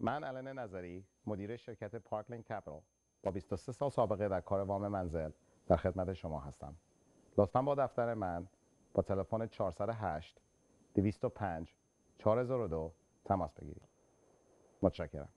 من علن نظری مدیر شرکت پارکلین کپیتال با 23 سال سابقه در کار وام منزل در خدمت شما هستم لطفا با دفتر من با تلفن 408 205 4002 تماس بگیرید متشکرم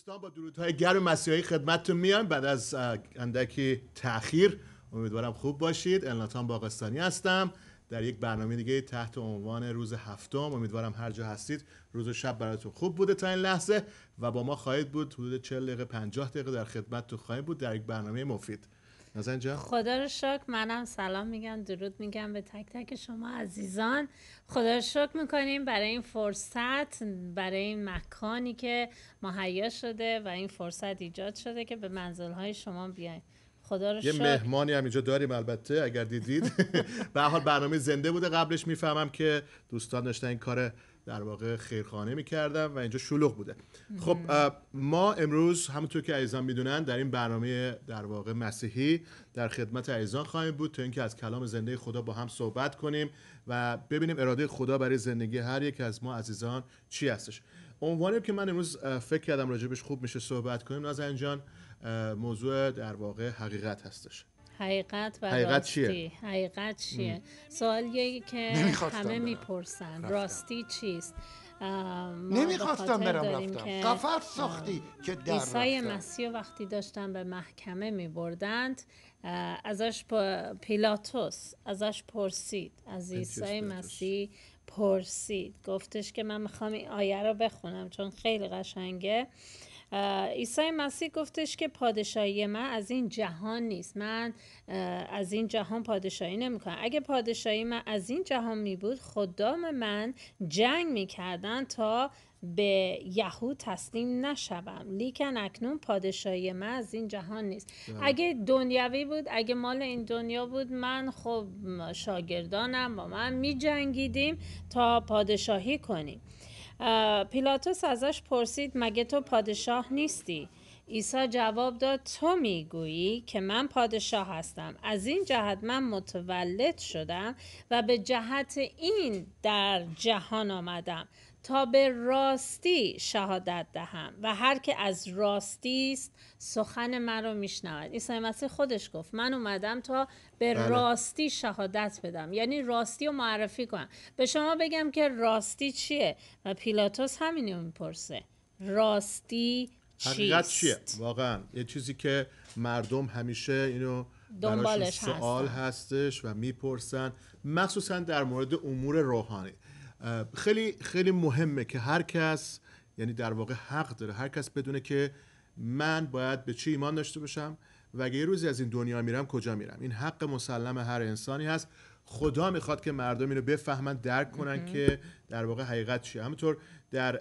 دوستان با درودهای گرم مسیحی خدمتتون میان بعد از اندکی تاخیر امیدوارم خوب باشید الناتان باقستانی هستم در یک برنامه دیگه تحت عنوان روز هفتم امیدوارم هر جا هستید روز و شب براتون خوب بوده تا این لحظه و با ما خواهید بود حدود 40 دقیقه 50 دقیقه در خدمتتون خواهیم بود در یک برنامه مفید نازن خدا رو شکر منم سلام میگم درود میگم به تک تک شما عزیزان خدا رو شکر میکنیم برای این فرصت برای این مکانی که مهیا شده و این فرصت ایجاد شده که به منزلهای شما بیایم خدا رو یه مهمانی هم اینجا داریم البته اگر دیدید به حال برنامه زنده بوده قبلش میفهمم که دوستان داشتن این کار در واقع خیرخانه میکردم و اینجا شلوغ بوده خب ما امروز همونطور که عیزان میدونن در این برنامه در واقع مسیحی در خدمت عیزان خواهیم بود تا اینکه از کلام زنده خدا با هم صحبت کنیم و ببینیم اراده خدا برای زندگی هر یک از ما عزیزان چی هستش عنوانی که من امروز فکر کردم راجبش خوب میشه صحبت کنیم نازنین جان موضوع در واقع حقیقت هستش حقیقت و حقیقت راستی چیه؟ حقیقت چیه سوالیه که همه میپرسن راستی چیست نمیخواستم برم رفتم قفر ساختی که در ایسای مسیح وقتی داشتن به محکمه میبردند ازش پیلاتوس ازش پرسید از ایسای مسیح پرسید گفتش که من میخوام این آیه رو بخونم چون خیلی قشنگه عیسی مسیح گفتش که پادشاهی من از این جهان نیست من از این جهان پادشاهی نمیکنم اگه پادشاهی من از این جهان می بود خدام من جنگ میکردن تا به یهود تسلیم نشوم لیکن اکنون پادشاهی من از این جهان نیست اگه دنیوی بود اگه مال این دنیا بود من خب شاگردانم با من می جنگیدیم تا پادشاهی کنیم پیلاتوس ازش پرسید مگه تو پادشاه نیستی؟ عیسی جواب داد تو میگویی که من پادشاه هستم از این جهت من متولد شدم و به جهت این در جهان آمدم تا به راستی شهادت دهم و هر که از راستی است سخن رو میشنود عیسی مسیح خودش گفت من اومدم تا به بله. راستی شهادت بدم یعنی راستی رو معرفی کنم به شما بگم که راستی چیه و پیلاتوس همینو میپرسه راستی حقیقت چیه واقعا یه چیزی که مردم همیشه اینو دنبالش سوال هستش و میپرسن مخصوصا در مورد امور روحانی خیلی خیلی مهمه که هر کس یعنی در واقع حق داره هر کس بدونه که من باید به چی ایمان داشته باشم و اگه یه روزی از این دنیا میرم کجا میرم این حق مسلم هر انسانی هست خدا میخواد که مردم اینو بفهمن درک کنن که در واقع حقیقت چیه همینطور در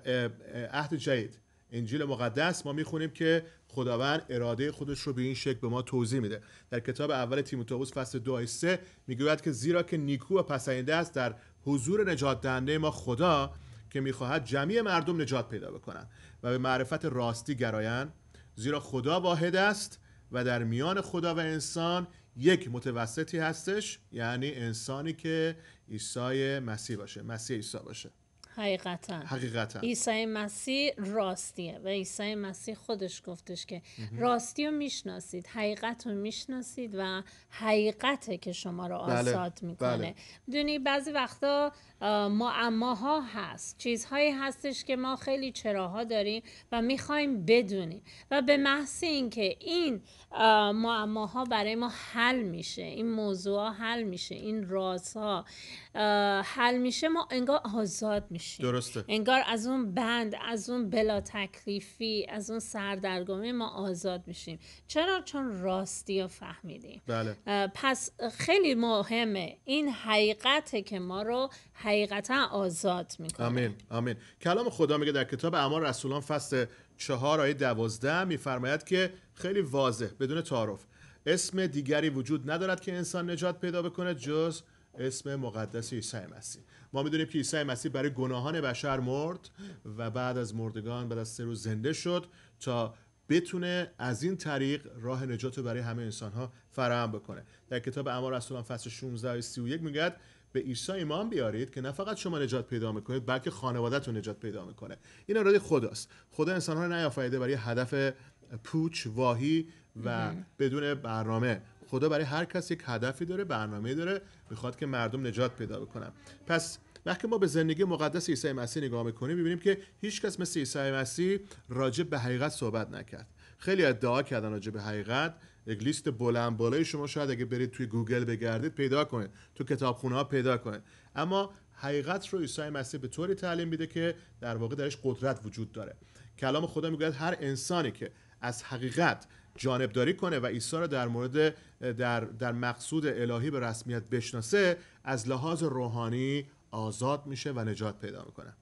عهد جدید انجیل مقدس ما میخونیم که خداوند اراده خودش رو به این شکل به ما توضیح میده در کتاب اول تیموتائوس فصل 2 آیه 3 میگوید که زیرا که نیکو و پسندیده است در حضور نجات دهنده ما خدا که میخواهد جمعی مردم نجات پیدا بکنند و به معرفت راستی گرایند زیرا خدا واحد است و در میان خدا و انسان یک متوسطی هستش یعنی انسانی که عیسی مسیح باشه مسیح عیسی باشه حقیقتا حقیقتا عیسی مسیح راستیه و عیسی مسیح خودش گفتش که راستی رو میشناسید حقیقت رو میشناسید و حقیقته که شما رو بله، آزاد میکنه بله. بعضی وقتا معماها هست چیزهایی هستش که ما خیلی چراها داریم و میخوایم بدونیم و به محض اینکه این معماها برای ما حل میشه این موضوع حل میشه این رازها حل میشه ما انگار آزاد میشه درسته انگار از اون بند از اون بلا تکلیفی از اون سردرگمی ما آزاد میشیم چرا چون راستی رو فهمیدیم بله. پس خیلی مهمه این حقیقته که ما رو حقیقتا آزاد میکنه آمین آمین کلام خدا میگه در کتاب اما رسولان فصل چهار آیه دوازده میفرماید که خیلی واضح بدون تعارف اسم دیگری وجود ندارد که انسان نجات پیدا بکنه جز اسم مقدس عیسی مسیح ما میدونیم که عیسی مسیح برای گناهان بشر مرد و بعد از مردگان بعد از سه روز زنده شد تا بتونه از این طریق راه نجات رو برای همه انسان ها فراهم بکنه در کتاب امار رسولان فصل 16 و 31 میگه به عیسی ایمان بیارید که نه فقط شما نجات پیدا میکنید بلکه خانوادهتون نجات پیدا میکنه این اراده خداست خدا انسان ها رو برای هدف پوچ واهی و بدون برنامه خدا برای هر کس یک هدفی داره برنامه داره میخواد که مردم نجات پیدا بکنن پس وقتی ما به زندگی مقدس عیسی مسیح نگاه میکنیم میبینیم که هیچ کس مثل عیسی مسیح راجع به حقیقت صحبت نکرد خیلی ادعا کردن راجع به حقیقت یک لیست بلند بالای شما شاید اگه برید توی گوگل بگردید پیدا کنید تو کتابخونه ها پیدا کنید اما حقیقت رو عیسی مسیح به طوری تعلیم میده که در واقع درش قدرت وجود داره کلام خدا میگه هر انسانی که از حقیقت جانبداری کنه و عیسی را در مورد در, در مقصود الهی به رسمیت بشناسه از لحاظ روحانی آزاد میشه و نجات پیدا میکنه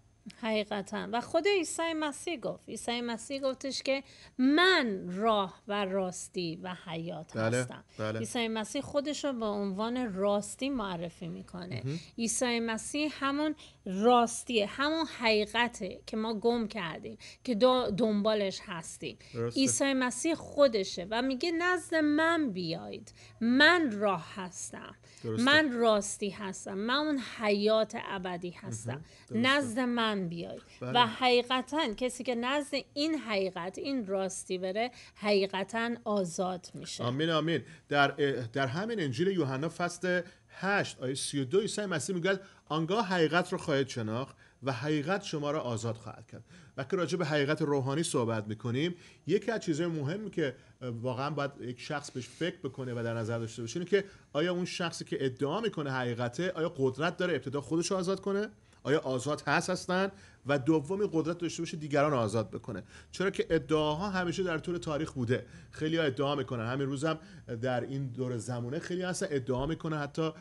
حقیقتا و خود عیسی مسیح گفت عیسی مسیح گفتش که من راه و راستی و حیات بله، هستم بله. عیسی مسیح خودش رو به عنوان راستی معرفی میکنه عیسی مسیح همون راستیه همون حقیقته که ما گم کردیم که دنبالش هستیم عیسی مسیح خودشه و میگه نزد من بیایید من راه هستم من راستی هستم من اون حیات ابدی هستم نزد من بیایید و بله. حقیقتا کسی که نزد این حقیقت این راستی بره حقیقتا آزاد میشه آمین آمین در, در همین انجیل یوحنا فصل 8 آیه 32 عیسی مسیح میگه آنگاه حقیقت رو خواهید شناخت و حقیقت شما را آزاد خواهد کرد و که راجع به حقیقت روحانی صحبت میکنیم یکی از چیزهای مهمی که واقعا باید یک شخص بهش فکر بکنه و در نظر داشته باشه که آیا اون شخصی که ادعا میکنه حقیقته آیا قدرت داره ابتدا خودش رو آزاد کنه آیا آزاد هست هستن و دومی قدرت داشته باشه دیگران آزاد بکنه چرا که ادعاها همیشه در طول تاریخ بوده خیلی ها ادعا میکنن همین روزم در این دور زمونه خیلی هستن ادعا میکنن حتی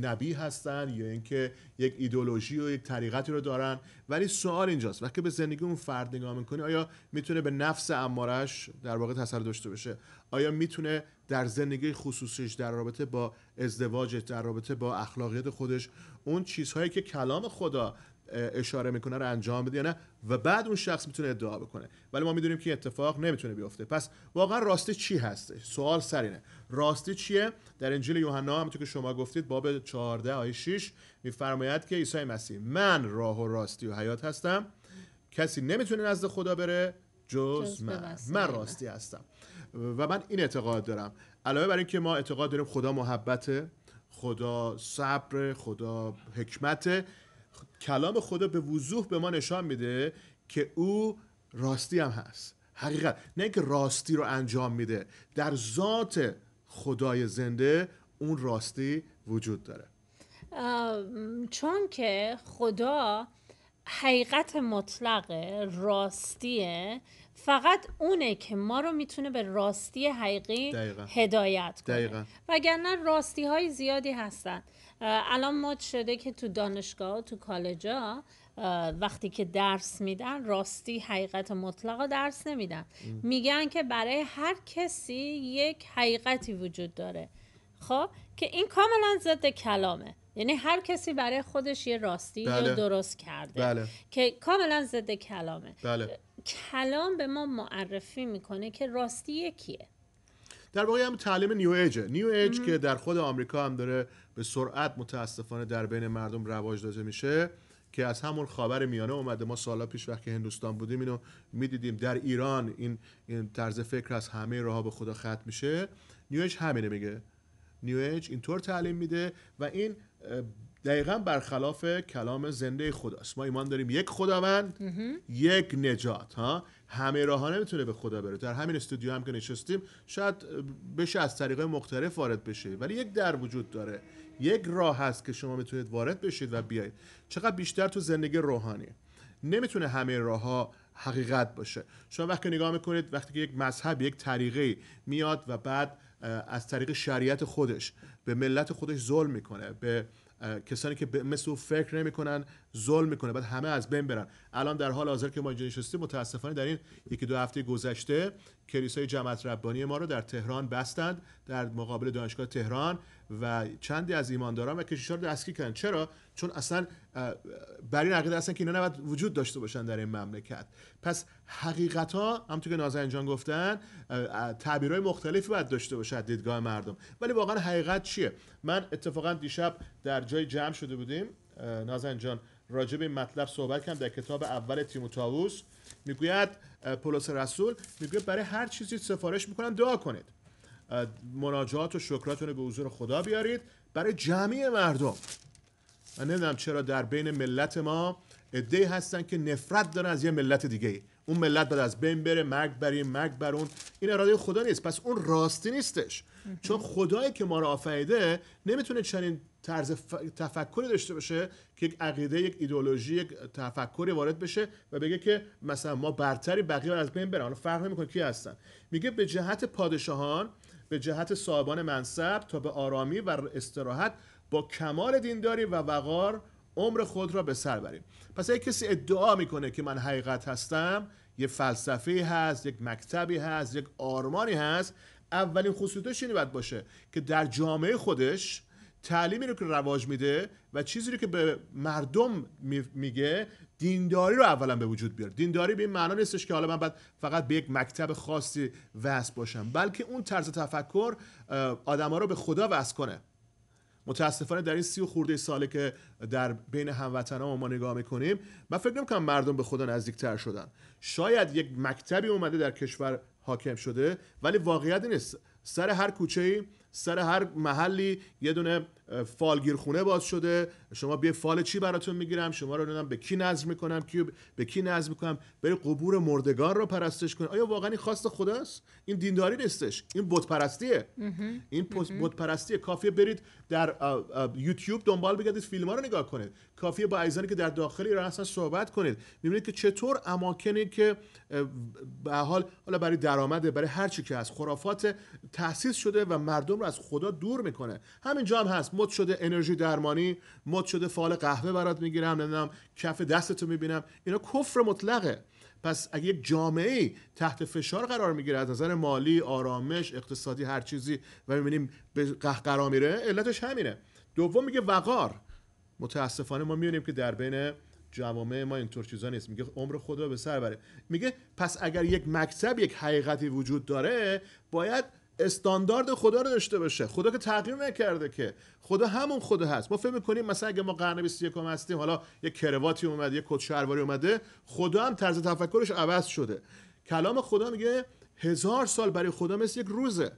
نبی هستن یا اینکه یک ایدولوژی و یک طریقتی رو دارن ولی سوال اینجاست وقتی به زندگی اون فرد نگاه میکنی آیا میتونه به نفس امارش در واقع تاثیر داشته باشه آیا میتونه در زندگی خصوصیش در رابطه با ازدواجش در رابطه با اخلاقیات خودش اون چیزهایی که کلام خدا اشاره میکنه رو انجام بده یا نه و بعد اون شخص میتونه ادعا بکنه ولی ما میدونیم که اتفاق نمیتونه بیفته پس واقعا راستی چی هستش سوال سرینه راستی چیه در انجیل یوحنا همونطور که شما گفتید باب 14 آیه 6 میفرماید که عیسی مسیح من راه و راستی و حیات هستم کسی نمیتونه نزد خدا بره جز من من راستی هستم و من این اعتقاد دارم علاوه بر اینکه ما اعتقاد داریم خدا محبت خدا صبر خدا حکمت، کلام خدا به وضوح به ما نشان میده که او راستی هم هست حقیقت نه اینکه راستی رو انجام میده در ذات خدای زنده اون راستی وجود داره چون که خدا حقیقت مطلق راستیه فقط اونه که ما رو میتونه به راستی حقیقی هدایت کنه دقیقا. وگرنه راستی های زیادی هستن الان مد شده که تو دانشگاه تو کالجا وقتی که درس میدن راستی حقیقت مطلق درس نمیدن میگن که برای هر کسی یک حقیقتی وجود داره خب که این کاملا ضد کلامه یعنی هر کسی برای خودش یه راستی بله. درست کرده بله. که کاملا ضد کلامه بله. کلام به ما معرفی میکنه که راستی یکیه در واقع هم تعلیم نیو ایجه، نیو ایج که در خود آمریکا هم داره به سرعت متاسفانه در بین مردم رواج داده میشه که از همون خبر میانه اومده ما سالا پیش وقتی هندوستان بودیم اینو میدیدیم در ایران این, این طرز فکر از همه راه به خدا ختم میشه نیو ایج همینه میگه نیو ایج اینطور تعلیم میده و این دقیقا برخلاف کلام زنده خداست ما ایمان داریم یک خداوند یک نجات ها همه ها نمیتونه به خدا بره در همین استودیو هم که نشستیم شاید بشه از طریق مختلف وارد بشه ولی یک در وجود داره یک راه هست که شما میتونید وارد بشید و بیایید چقدر بیشتر تو زندگی روحانی نمیتونه همه راهها حقیقت باشه شما وقتی نگاه میکنید وقتی که یک مذهب یک طریقه میاد و بعد از طریق شریعت خودش به ملت خودش ظلم میکنه به کسانی که مثل او فکر نمیکنن ظلم میکنه بعد همه از بین برن الان در حال حاضر که ما اینجا نشستیم متاسفانه در این یکی دو هفته گذشته کلیسای جماعت ربانی ما رو در تهران بستند در مقابل دانشگاه تهران و چندی از ایمانداران و کشیشا رو دستگیر کردن چرا چون اصلا بر این عقیده اصلا که اینا نباید وجود داشته باشن در این مملکت پس حقیقت ها همونطور که جان گفتن تعبیرهای مختلفی باید داشته باشه دیدگاه مردم ولی واقعا حقیقت چیه من اتفاقا دیشب در جای جمع شده بودیم نازنجان راجع به این مطلب صحبت کردم در کتاب اول تیموتائوس میگوید پولس رسول میگوید برای هر چیزی سفارش میکنم دعا کنید مناجات و شکراتون رو به حضور خدا بیارید برای جمعی مردم من نمیدونم چرا در بین ملت ما ایده هستن که نفرت دارن از یه ملت دیگه اون ملت بعد از بین بره مرگ بر مرگ بر اون این اراده خدا نیست پس اون راستی نیستش چون خدایی که ما را آفریده نمیتونه چنین طرز تفکری داشته باشه که یک عقیده یک ایدولوژی یک تفکری وارد بشه و بگه که مثلا ما برتری بقیه از بین بره حالا فرق نمیکنه کی هستن میگه به جهت پادشاهان به جهت صاحبان منصب تا به آرامی و استراحت با کمال دینداری و وقار عمر خود را به سر بریم پس اگه کسی ادعا میکنه که من حقیقت هستم یه فلسفی هست یک مکتبی هست یک آرمانی هست اولین خصوصیتش اینی باید باشه که در جامعه خودش تعلیمی رو که رواج میده و چیزی رو که به مردم میگه دینداری رو اولا به وجود بیاره دینداری به این معنا نیستش که حالا من بعد فقط به یک مکتب خاصی وصل باشم بلکه اون طرز تفکر آدما رو به خدا وصل کنه متاسفانه در این سی و خورده ساله که در بین ها ما نگاه میکنیم من فکر نمیکنم مردم به خدا نزدیکتر شدن شاید یک مکتبی اومده در کشور حاکم شده ولی واقعیت نیست سر هر کوچه سر هر محلی یه دونه فالگیر خونه باز شده شما بیا فال چی براتون میگیرم شما رو نمیدونم به کی نظر میکنم کیو به کی نظر میکنم بری قبور مردگان رو پرستش کن آیا واقعا این خواست خداست این دینداری نیستش این بت پرستیه این بت پرستیه کافیه برید در یوتیوب دنبال بگردید فیلم ها رو نگاه کنید کافیه با عزیزانی که در داخل ایران هستن صحبت کنید میبینید که چطور اماکنی که به حال حالا برای درآمد برای هر که از خرافات تاسیس شده و مردم رو از خدا دور میکنه همینجا هم هست مد شده انرژی درمانی مد شده فال قهوه برات میگیرم نمیدونم کف دستتو میبینم اینا کفر مطلقه پس اگه یک جامعه تحت فشار قرار میگیره از نظر مالی آرامش اقتصادی هر چیزی و میبینیم به قهقرا میره علتش همینه دوم میگه وقار متاسفانه ما میبینیم که در بین جوامع ما اینطور چیزا نیست میگه عمر خدا به سر بره میگه پس اگر یک مکتب یک حقیقتی وجود داره باید استاندارد خدا رو داشته باشه خدا که تغییر نکرده که خدا همون خدا هست ما فکر میکنیم مثلا اگه ما قرن 21 هستیم حالا یه کرواتی اومده یه کت شلواری اومده خدا هم طرز تفکرش عوض شده کلام خدا میگه هزار سال برای خدا مثل یک روزه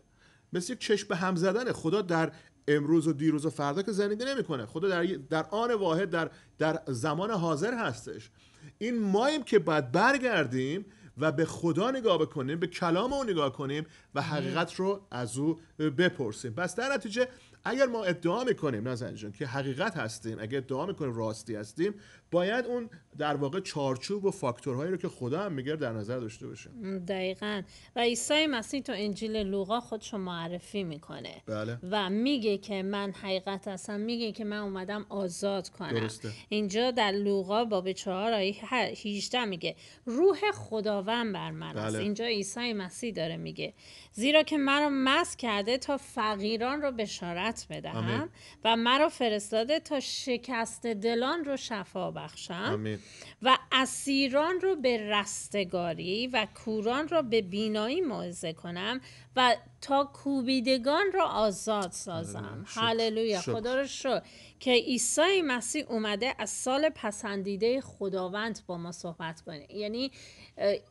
مثل یک چشم به هم زدنه خدا در امروز و دیروز و فردا که زندگی نمیکنه خدا در در آن واحد در در زمان حاضر هستش این مایم که بعد برگردیم و به خدا نگاه بکنیم به کلام او نگاه کنیم و حقیقت رو از او بپرسیم پس در نتیجه اگر ما ادعا میکنیم نازن جان که حقیقت هستیم اگر ادعا میکنیم راستی هستیم باید اون در واقع چارچوب و فاکتورهایی رو که خدا هم میگه در نظر داشته باشیم دقیقا و عیسی مسیح تو انجیل لوقا خودش معرفی میکنه بله. و میگه که من حقیقت هستم میگه که من اومدم آزاد کنم درسته. اینجا در لوقا باب 4 آیه 18 میگه روح خداوند بر من بله. اینجا عیسی مسیح داره میگه زیرا که مرا مس کرده تا فقیران رو بشارت قوت بدهم و مرا فرستاده تا شکست دلان رو شفا بخشم و اسیران رو به رستگاری و کوران را به بینایی موعظه کنم و تا کوبیدگان رو آزاد آره، سازم هللویا خدا رو شد که عیسی مسیح اومده از سال پسندیده خداوند با ما صحبت کنه یعنی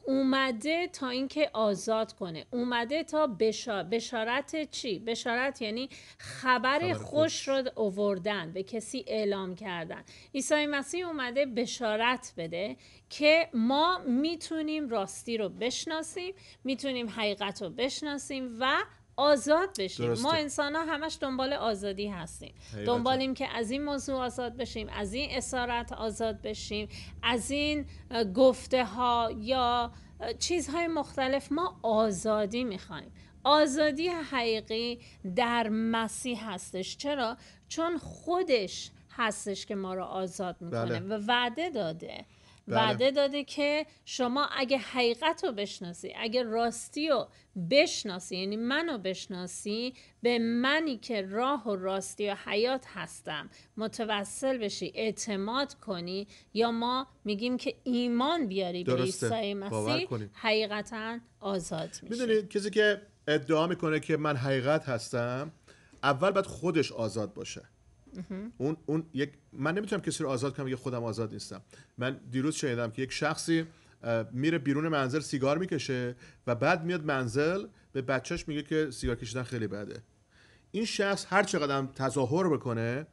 اومده تا اینکه آزاد کنه اومده تا بشارت چی بشارت یعنی خبر, خوش رو اووردن به کسی اعلام کردن عیسی مسیح اومده بشارت بده که ما میتونیم راستی رو بشناسیم میتونیم حقیقت رو بشناسیم و آزاد بشیم ما انسان ها همش دنبال آزادی هستیم دنبالیم که از این موضوع آزاد بشیم از این اسارت آزاد بشیم از این گفته ها یا چیزهای مختلف ما آزادی میخوایم آزادی حقیقی در مسیح هستش چرا؟ چون خودش هستش که ما رو آزاد میکنه بله. و وعده داده بله. وعده داده که شما اگه حقیقت رو بشناسی اگه راستی رو بشناسی یعنی منو بشناسی به منی که راه و راستی و حیات هستم متوسل بشی اعتماد کنی یا ما میگیم که ایمان بیاری به عیسی مسیح حقیقتا آزاد میشه میدونید کسی که ادعا میکنه که من حقیقت هستم اول باید خودش آزاد باشه اون اون من نمیتونم کسی رو آزاد کنم یه خودم آزاد نیستم من دیروز شنیدم که یک شخصی میره بیرون منزل سیگار میکشه و بعد میاد منزل به بچهش میگه که سیگار کشیدن خیلی بده این شخص هر چقدر تظاهر بکنه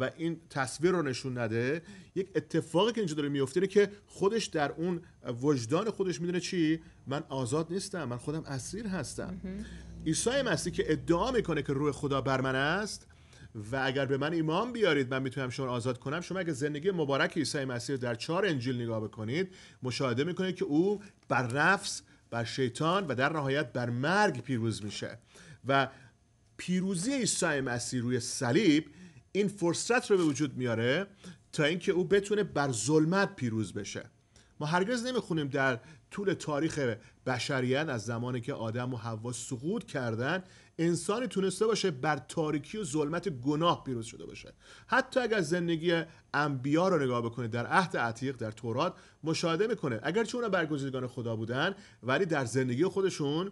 و این تصویر رو نشون نده یک اتفاقی که اینجا داره میفته که خودش در اون وجدان خودش میدونه چی من آزاد نیستم من خودم اسیر هستم عیسی مسیح که ادعا میکنه که روح خدا بر من است و اگر به من ایمان بیارید من میتونم شما آزاد کنم شما اگر زندگی مبارک عیسی مسیح در چهار انجیل نگاه بکنید مشاهده میکنید که او بر نفس بر شیطان و در نهایت بر مرگ پیروز میشه و پیروزی عیسی مسیح روی صلیب این فرصت رو به وجود میاره تا اینکه او بتونه بر ظلمت پیروز بشه ما هرگز نمیخونیم در طول تاریخ بشریت از زمانی که آدم و حوا سقوط کردن انسانی تونسته باشه بر تاریکی و ظلمت گناه پیروز شده باشه حتی اگر زندگی انبیا رو نگاه بکنه در عهد عتیق در تورات مشاهده میکنه اگرچه چون برگزیدگان خدا بودن ولی در زندگی خودشون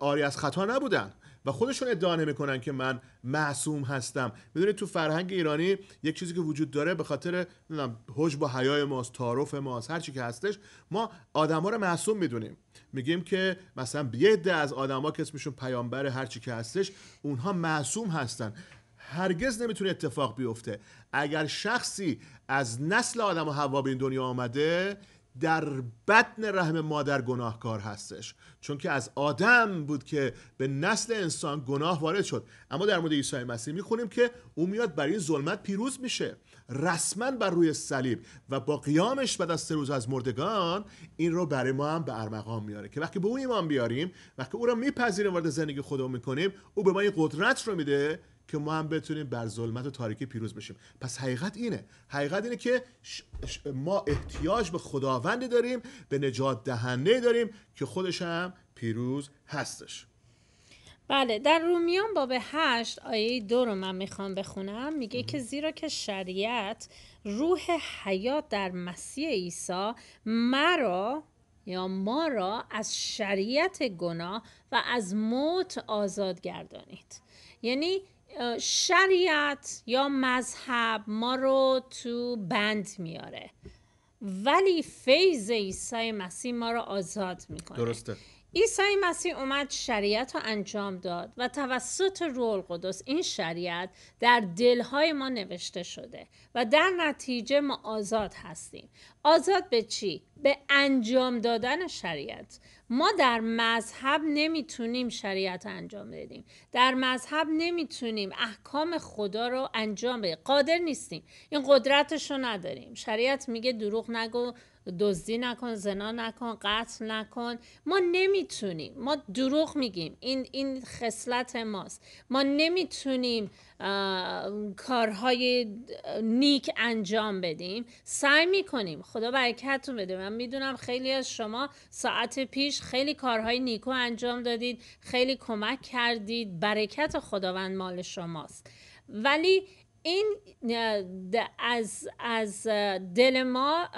آری از خطا نبودن و خودشون ادعا نمیکنن که من معصوم هستم میدونید تو فرهنگ ایرانی یک چیزی که وجود داره به خاطر نمیدونم حج با حیای ماست تعارف ماست هر چی که هستش ما آدما رو معصوم میدونیم میگیم که مثلا یه از آدما که اسمشون پیامبر هر چی که هستش اونها معصوم هستن هرگز نمیتونه اتفاق بیفته اگر شخصی از نسل آدم و حوا به این دنیا آمده در بدن رحم مادر گناهکار هستش چون که از آدم بود که به نسل انسان گناه وارد شد اما در مورد عیسی مسیح میخونیم که او میاد برای این ظلمت پیروز میشه رسما بر روی صلیب و با قیامش بعد از سه روز از مردگان این رو برای ما هم به ارمغان میاره که وقتی به او ایمان بیاریم وقتی او را میپذیریم وارد زندگی خودمون میکنیم او به ما این قدرت رو میده که ما هم بتونیم بر ظلمت و تاریکی پیروز بشیم پس حقیقت اینه حقیقت اینه که ما احتیاج به خداوندی داریم به نجات دهنده داریم که خودش هم پیروز هستش بله در رومیان باب هشت آیه دو رو من میخوام بخونم میگه که زیرا که شریعت روح حیات در مسیح عیسی مرا یا ما را از شریعت گناه و از موت آزاد گردانید یعنی شریعت یا مذهب ما رو تو بند میاره ولی فیض عیسی مسیح ما رو آزاد میکنه درسته عیسی مسیح اومد شریعت رو انجام داد و توسط روح القدس این شریعت در دلهای ما نوشته شده و در نتیجه ما آزاد هستیم آزاد به چی؟ به انجام دادن شریعت ما در مذهب نمیتونیم شریعت انجام بدیم در مذهب نمیتونیم احکام خدا رو انجام بدیم قادر نیستیم این قدرتش رو نداریم شریعت میگه دروغ نگو دزدی نکن زنا نکن قتل نکن ما نمیتونیم ما دروغ میگیم این این خصلت ماست ما نمیتونیم کارهای نیک انجام بدیم سعی میکنیم خدا برکتتون بده من میدونم خیلی از شما ساعت پیش خیلی کارهای نیکو انجام دادید خیلی کمک کردید برکت خداوند مال شماست ولی این از, از دل ما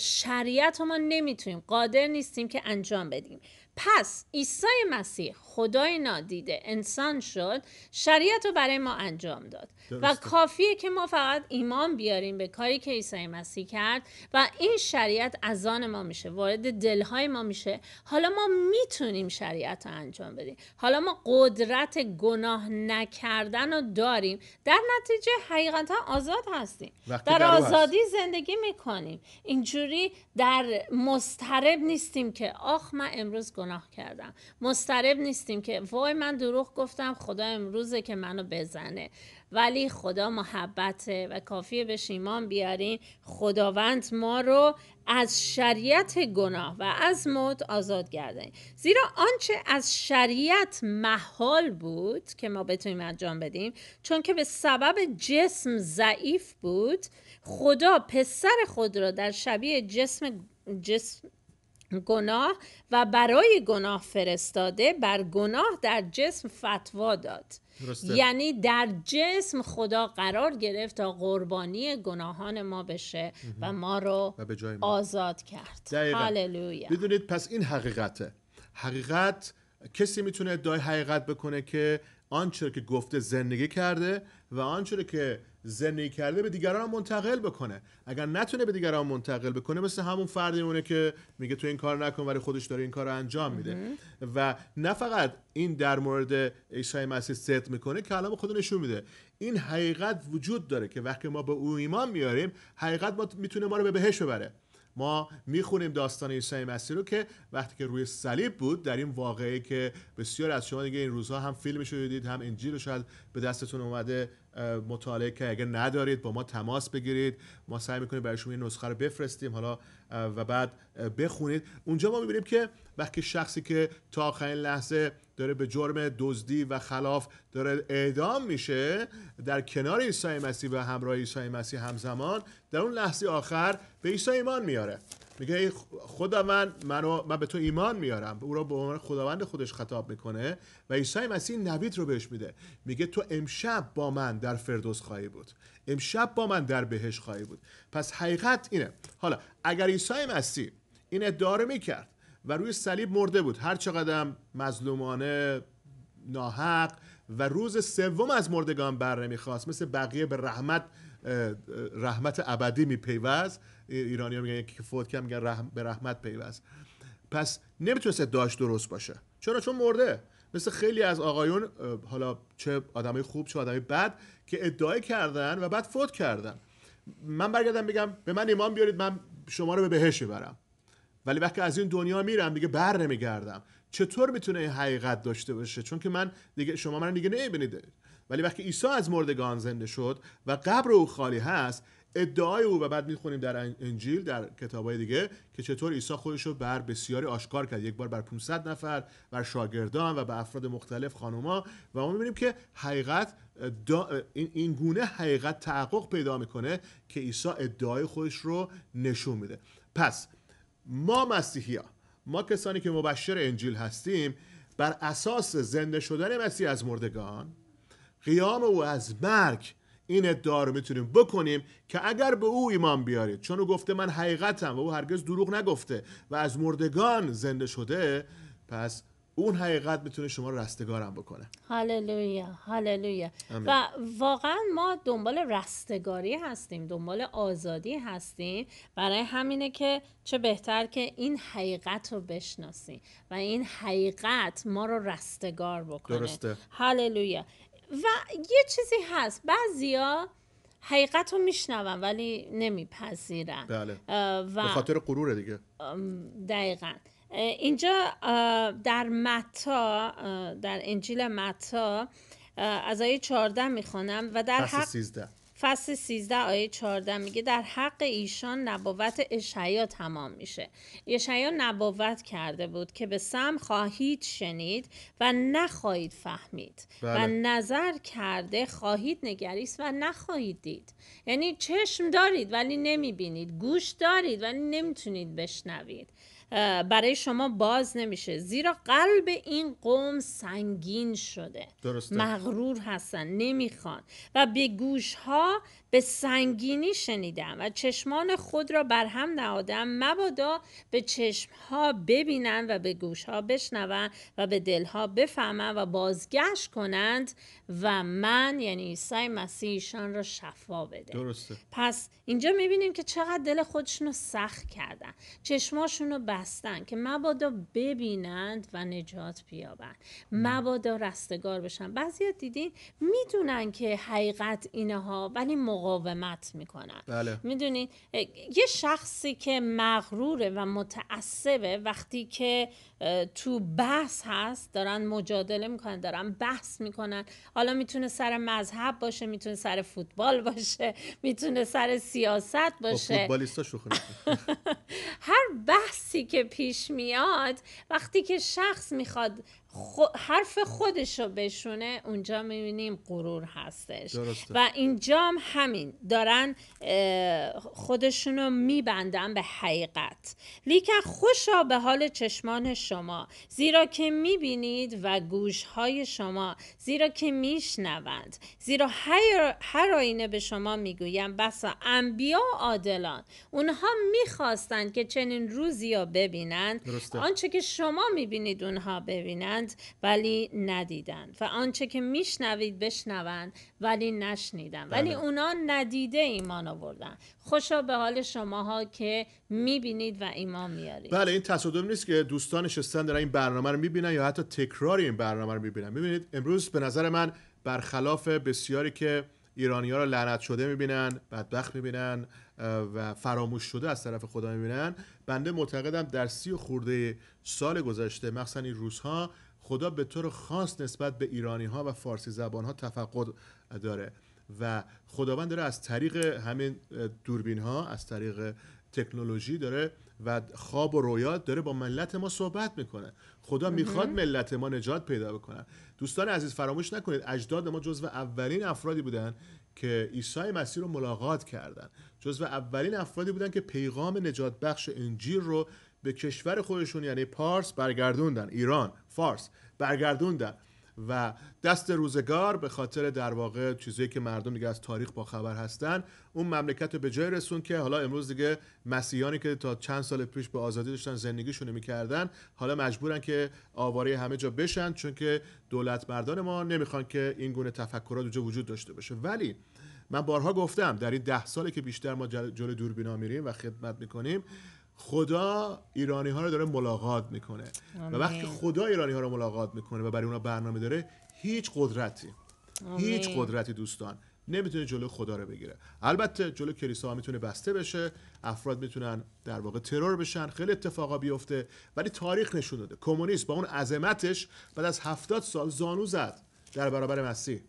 شریعت ما نمیتونیم قادر نیستیم که انجام بدیم پس عیسی مسیح خدای نادیده انسان شد شریعت رو برای ما انجام داد و کافیه که ما فقط ایمان بیاریم به کاری که عیسی مسیح کرد و این شریعت از آن ما میشه وارد دلهای ما میشه حالا ما میتونیم شریعت رو انجام بدیم حالا ما قدرت گناه نکردن رو داریم در نتیجه حقیقتا آزاد هستیم در آزادی زندگی میکنیم اینجوری در مسترب نیستیم که آخ من امروز گناه کردم مسترب نیستیم که وای من دروغ گفتم خدا امروزه که منو بزنه ولی خدا محبته و کافیه به شیمان بیاریم خداوند ما رو از شریعت گناه و از موت آزاد گردانید زیرا آنچه از شریعت محال بود که ما بتونیم انجام بدیم چون که به سبب جسم ضعیف بود خدا پسر خود را در شبیه جسم جسم گناه و برای گناه فرستاده بر گناه در جسم فتوا داد یعنی در جسم خدا قرار گرفت تا قربانی گناهان ما بشه و ما رو به آزاد کرد هللویا بدونید پس این حقیقته حقیقت کسی میتونه ادعای حقیقت بکنه که آنچه که گفته زندگی کرده و آنچه که زندگی کرده به دیگران منتقل بکنه اگر نتونه به دیگران منتقل بکنه مثل همون فردی اونه که میگه تو این کار نکن ولی خودش داره این کار رو انجام میده و نه فقط این در مورد عیسی مسیح صدق میکنه که کلام خود نشون میده این حقیقت وجود داره که وقتی ما به او ایمان میاریم حقیقت ما میتونه ما رو به بهش ببره ما میخونیم داستان عیسی مسیح رو که وقتی که روی صلیب بود در این واقعه که بسیار از شما دیگه این روزها هم فیلمش رو دیدید هم انجیل شاید به دستتون اومده مطالعه که اگر ندارید با ما تماس بگیرید ما سعی میکنیم برای شما این نسخه رو بفرستیم حالا و بعد بخونید اونجا ما میبینیم که وقتی شخصی که تا آخرین لحظه داره به جرم دزدی و خلاف داره اعدام میشه در کنار عیسی مسیح و همراه عیسی مسیح همزمان در اون لحظه آخر به عیسی ایمان میاره میگه خدا من منو من به تو ایمان میارم او را به عنوان خداوند خودش خطاب میکنه و عیسی مسیح نبیت رو بهش میده میگه تو امشب با من در فردوس خواهی بود امشب با من در بهش خواهی بود پس حقیقت اینه حالا اگر عیسی مسیح این ادعا رو میکرد و روی صلیب مرده بود هر چقدر مظلومانه ناحق و روز سوم از مردگان بر نمیخواست مثل بقیه به رحمت رحمت ابدی میپیوست ایرانی ها میگن یکی که فوت کرد میگن به رحمت پیوست پس نمیتونست داشت درست باشه چرا چون مرده مثل خیلی از آقایون حالا چه آدمای خوب چه آدمای بد که ادعای کردن و بعد فوت کردن من برگردم بگم به من ایمان بیارید من شما رو به بهش میبرم ولی وقتی از این دنیا میرم دیگه بر نمیگردم چطور میتونه این حقیقت داشته باشه چون که من دیگه شما من دیگه نمیبینید ولی وقتی عیسی از مردگان زنده شد و قبر او خالی هست ادعای او و بعد میخونیم در انجیل در کتابای دیگه که چطور عیسی خودش رو بر بسیاری آشکار کرد یک بار بر 500 نفر بر شاگردان و به افراد مختلف خانوما و ما میبینیم که حقیقت این گونه حقیقت تحقق پیدا میکنه که عیسی ادعای خودش رو نشون میده پس ما مسیحی ها ما کسانی که مبشر انجیل هستیم بر اساس زنده شدن مسیح از مردگان قیام او از مرگ این ادعا رو میتونیم بکنیم که اگر به او ایمان بیارید چون او گفته من حقیقتم و او هرگز دروغ نگفته و از مردگان زنده شده پس اون حقیقت میتونه شما رو رستگارم بکنه هللویا هللویا و واقعا ما دنبال رستگاری هستیم دنبال آزادی هستیم برای همینه که چه بهتر که این حقیقت رو بشناسیم و این حقیقت ما رو رستگار بکنه درسته هللویا و یه چیزی هست بعضیا حقیقت رو میشنون ولی نمیپذیرن بله. و به خاطر غرور دیگه دقیقا اینجا در متا در انجیل متا از آیه 14 میخوانم و در حق 13. فصل 13 آیه 14 میگه در حق ایشان نبوت اشعیا تمام میشه اشعیا نبوت کرده بود که به سم خواهید شنید و نخواهید فهمید و بله. نظر کرده خواهید نگریست و نخواهید دید یعنی چشم دارید ولی نمیبینید گوش دارید ولی نمیتونید بشنوید برای شما باز نمیشه زیرا قلب این قوم سنگین شده مغرور هستن نمیخوان و به گوش ها به سنگینی شنیدم و چشمان خود را بر هم نهادم مبادا به چشمها ببینند و به گوشها بشنوند و به دلها بفهمند و بازگشت کنند و من یعنی عیسی مسیحشان را شفا بده درسته. پس اینجا میبینیم که چقدر دل خودشون رو سخت کردن چشماشون رو بستن که مبادا ببینند و نجات بیابند مبادا رستگار بشن بعضی دیدین میدونن که حقیقت اینها ولی موقع مقاومت میکنن بله. میدونید یه شخصی که مغروره و متعصبه وقتی که تو بحث هست دارن مجادله میکنن دارن بحث میکنن حالا میتونه سر مذهب باشه میتونه سر فوتبال باشه میتونه سر سیاست خب، باشه با هر بحثی که پیش میاد وقتی که شخص میخواد حرف خودش رو بشونه اونجا میبینیم غرور هستش و اینجا هم همین دارن خودشون رو میبندن به حقیقت لیکن خوشا به حال چشمان شما زیرا که میبینید و گوشهای شما زیرا که میشنوند زیرا هر, آینه به شما میگویم بسا انبیا و عادلان اونها میخواستند که چنین روزی رو ببینند آنچه که شما میبینید اونها ببینند ولی ندیدند و آنچه که میشنوید بشنوند ولی نشنیدند ولی بله. اونا ندیده ایمان آوردن خوشا به حال شماها که میبینید و ایمان میارید بله این تصادم نیست که دوستان نشستن دارن این برنامه رو میبینن یا حتی تکرار این برنامه رو میبینن امروز به نظر من برخلاف بسیاری که ایرانی ها رو لعنت شده میبینن بدبخت میبینن و فراموش شده از طرف خدا میبینن بنده معتقدم در سی خورده سال گذشته مخصوصا این روزها خدا به طور خاص نسبت به ایرانی ها و فارسی زبان ها تفقد داره و خداوند داره از طریق همین دوربین ها از طریق تکنولوژی داره و خواب و رویا داره با ملت ما صحبت میکنه خدا میخواد ملت ما نجات پیدا بکنه دوستان عزیز فراموش نکنید اجداد ما جزو اولین افرادی بودن که عیسی مسیح رو ملاقات کردن جزو اولین افرادی بودن که پیغام نجات بخش انجیل رو به کشور خودشون یعنی پارس برگردوندن ایران فارس برگردوندن و دست روزگار به خاطر در واقع چیزی که مردم دیگه از تاریخ با خبر هستن اون مملکت رو به جای رسون که حالا امروز دیگه مسیحیانی که تا چند سال پیش به آزادی داشتن زندگیشون میکردن حالا مجبورن که آواره همه جا بشن چون که دولت مردان ما نمیخوان که این گونه تفکرات اونجا وجود داشته باشه ولی من بارها گفتم در این ده سالی که بیشتر ما جلو دوربینا میریم و خدمت میکنیم خدا ایرانی ها رو داره ملاقات میکنه و وقتی خدا ایرانی ها رو ملاقات میکنه و برای اونا برنامه داره هیچ قدرتی هیچ قدرتی دوستان نمیتونه جلو خدا رو بگیره البته جلو کلیسا ها میتونه بسته بشه افراد میتونن در واقع ترور بشن خیلی اتفاقا بیفته ولی تاریخ نشون داده کمونیست با اون عظمتش بعد از هفتاد سال زانو زد در برابر مسیح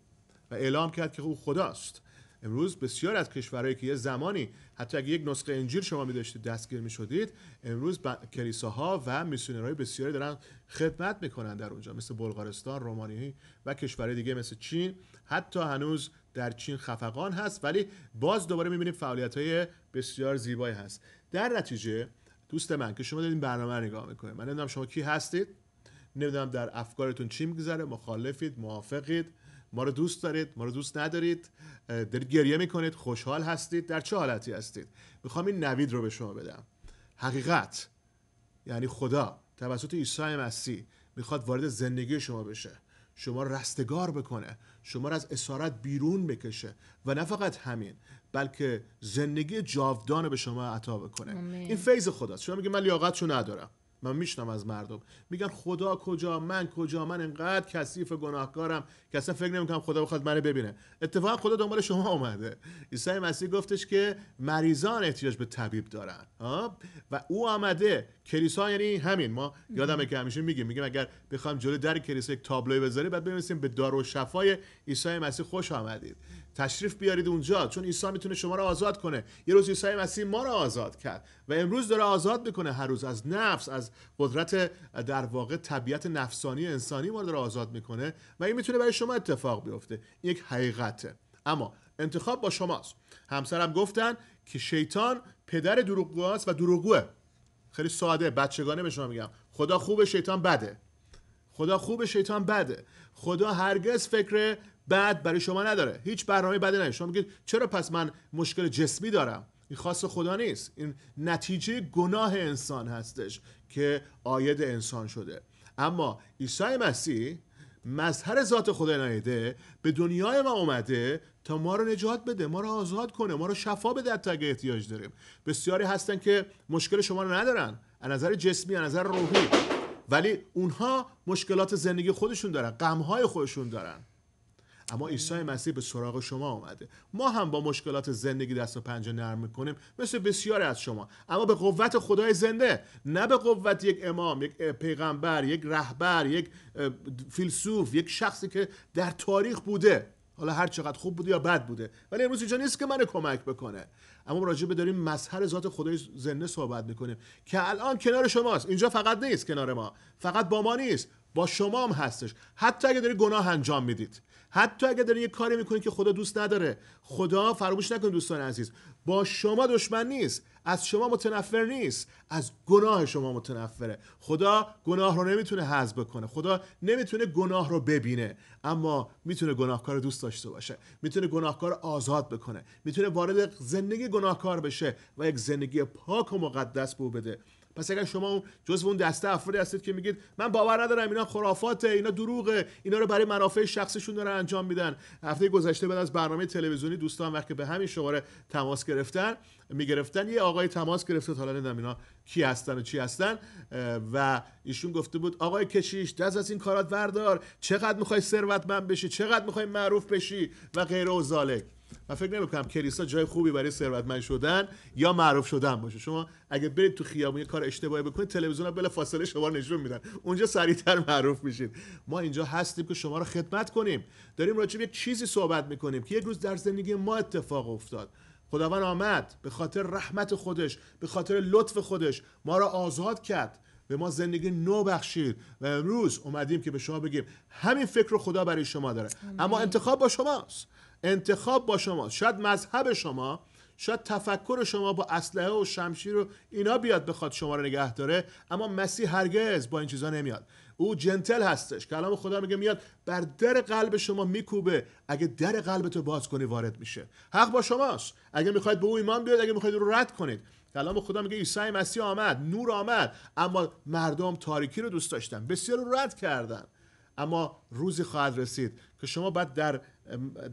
و اعلام کرد که او خداست امروز بسیار از کشورهایی که یه زمانی حتی اگه یک نسخه انجیل شما می دستگیر می شدید امروز با... کلیساها و میسیونرهای بسیاری دارن خدمت میکنن در اونجا مثل بلغارستان، رومانی و کشورهای دیگه مثل چین حتی هنوز در چین خفقان هست ولی باز دوباره میبینیم فعالیت های بسیار زیبایی هست در نتیجه دوست من که شما دارید برنامه نگاه میکنید من نمیدونم شما کی هستید نمیدونم در افکارتون چی میگذره مخالفید موافقید ما رو دوست دارید ما رو دوست ندارید دارید گریه میکنید خوشحال هستید در چه حالتی هستید میخوام این نوید رو به شما بدم حقیقت یعنی خدا توسط عیسی مسیح میخواد وارد زندگی شما بشه شما رستگار بکنه شما رو از اسارت بیرون بکشه و نه فقط همین بلکه زندگی جاودان به شما عطا بکنه این فیض خداست شما میگه من لیاقتشو ندارم من میشنم از مردم میگن خدا کجا من کجا من انقدر کثیف گناهکارم که اصلا فکر نمیکنم خدا بخواد منو ببینه اتفاقا خدا دنبال شما اومده عیسی مسیح گفتش که مریضان احتیاج به طبیب دارن و او آمده کلیسا یعنی همین ما یادمه که همیشه میگیم میگیم اگر بخوام جلو در کلیسا یک تابلوی بذاری بعد بنویسیم به و شفای عیسی مسیح خوش آمدید تشریف بیارید اونجا چون عیسی میتونه شما رو آزاد کنه یه روز عیسی مسیح ما رو آزاد کرد و امروز داره آزاد میکنه هر روز از نفس از قدرت در واقع طبیعت نفسانی انسانی ما رو داره آزاد میکنه و این میتونه برای شما اتفاق بیفته این یک حقیقته اما انتخاب با شماست همسرم گفتن که شیطان پدر است و دروغگوه خیلی ساده بچگانه به شما میگم خدا خوبه شیطان بده خدا خوبه شیطان بده خدا هرگز فکر بعد برای شما نداره هیچ برنامه بدی نداره شما میگید چرا پس من مشکل جسمی دارم این خاص خدا نیست این نتیجه گناه انسان هستش که آید انسان شده اما عیسی مسیح مظهر ذات خدا نایده به دنیای ما اومده تا ما رو نجات بده ما رو آزاد کنه ما رو شفا بده تا اگه احتیاج داریم بسیاری هستن که مشکل شما رو ندارن از نظر جسمی از نظر روحی ولی اونها مشکلات زندگی خودشون دارن های خودشون دارن اما عیسی مسیح به سراغ شما آمده ما هم با مشکلات زندگی دست و پنجه نرم میکنیم مثل بسیاری از شما اما به قوت خدای زنده نه به قوت یک امام یک پیغمبر یک رهبر یک فیلسوف یک شخصی که در تاریخ بوده حالا هر چقدر خوب بوده یا بد بوده ولی امروز اینجا نیست که منو کمک بکنه اما راجع به داریم مظهر ذات خدای زنده صحبت میکنیم که الان کنار شماست اینجا فقط نیست کنار ما فقط با ما نیست با شما هم هستش حتی اگه داری گناه انجام میدید حتی اگر دارین یه کاری میکنین که خدا دوست نداره خدا فراموش نکن دوستان عزیز با شما دشمن نیست از شما متنفر نیست از گناه شما متنفره خدا گناه رو نمیتونه حذف کنه خدا نمیتونه گناه رو ببینه اما میتونه گناهکار دوست داشته باشه میتونه گناهکار آزاد بکنه میتونه وارد زندگی گناهکار بشه و یک زندگی پاک و مقدس به بده پس اگر شما جز اون دسته افرادی هستید که میگید من باور ندارم اینا خرافاته اینا دروغه اینا رو برای منافع شخصشون دارن انجام میدن هفته گذشته بعد از برنامه تلویزیونی دوستان وقتی به همین شماره تماس گرفتن میگرفتن یه آقای تماس گرفته حالا نمیدونم اینا کی هستن و چی هستن و ایشون گفته بود آقای کشیش دست از این کارات وردار چقدر میخوای ثروتمند بشی چقدر میخوای معروف بشی و غیره و زالک من فکر نمیکنم کلیسا جای خوبی برای ثروتمند شدن یا معروف شدن باشه شما اگه برید تو خیابون یه کار اشتباهی بکنید تلویزیون بلا فاصله شما نشون میدن اونجا سریعتر معروف میشید ما اینجا هستیم که شما رو خدمت کنیم داریم راجع به چیزی صحبت میکنیم که یک روز در زندگی ما اتفاق افتاد خداوند آمد به خاطر رحمت خودش به خاطر لطف خودش ما را آزاد کرد به ما زندگی نو بخشید و امروز اومدیم که به شما بگیم همین فکر رو خدا برای شما داره اما انتخاب با شماست انتخاب با شما شاید مذهب شما شاید تفکر شما با اسلحه و شمشیر و اینا بیاد بخواد شما رو نگه داره اما مسیح هرگز با این چیزا نمیاد او جنتل هستش کلام خدا میگه میاد بر در قلب شما میکوبه اگه در قلب تو باز کنی وارد میشه حق با شماست اگه میخواید به او ایمان بیاد اگه میخواید رو رد کنید کلام خدا میگه عیسی مسیح آمد نور آمد اما مردم تاریکی رو دوست داشتن بسیار رو رد کردن اما روزی خواهد رسید که شما باید در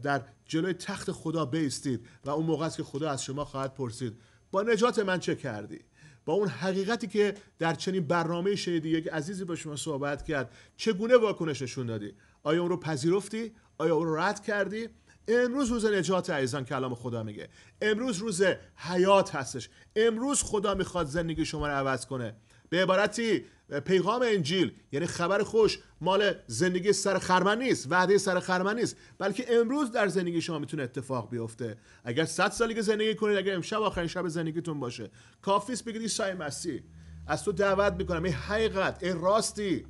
در جلوی تخت خدا بیستید و اون موقع است که خدا از شما خواهد پرسید با نجات من چه کردی با اون حقیقتی که در چنین برنامه شنیدی یک عزیزی با شما صحبت کرد چگونه واکنش نشون دادی آیا اون رو پذیرفتی آیا اون رو رد کردی امروز روز نجات عزیزان کلام خدا میگه امروز روز حیات هستش امروز خدا میخواد زندگی شما رو عوض کنه به عبارتی پیغام انجیل یعنی خبر خوش مال زندگی سر خرمن نیست وعده سر خرمن نیست بلکه امروز در زندگی شما میتونه اتفاق بیفته اگر صد سالی که زندگی کنید اگر امشب آخرین شب زندگیتون باشه کافیس بگید عیسی مسیح از تو دعوت میکنم این حقیقت این راستی